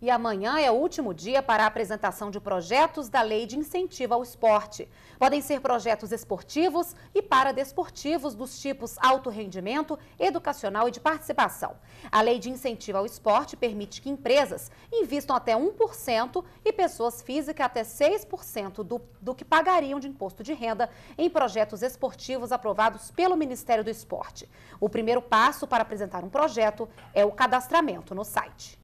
E amanhã é o último dia para a apresentação de projetos da Lei de Incentivo ao Esporte. Podem ser projetos esportivos e paradesportivos dos tipos alto rendimento, educacional e de participação. A Lei de Incentivo ao Esporte permite que empresas invistam até 1% e pessoas físicas até 6% do, do que pagariam de imposto de renda em projetos esportivos aprovados pelo Ministério do Esporte. O primeiro passo para apresentar um projeto é o cadastramento no site.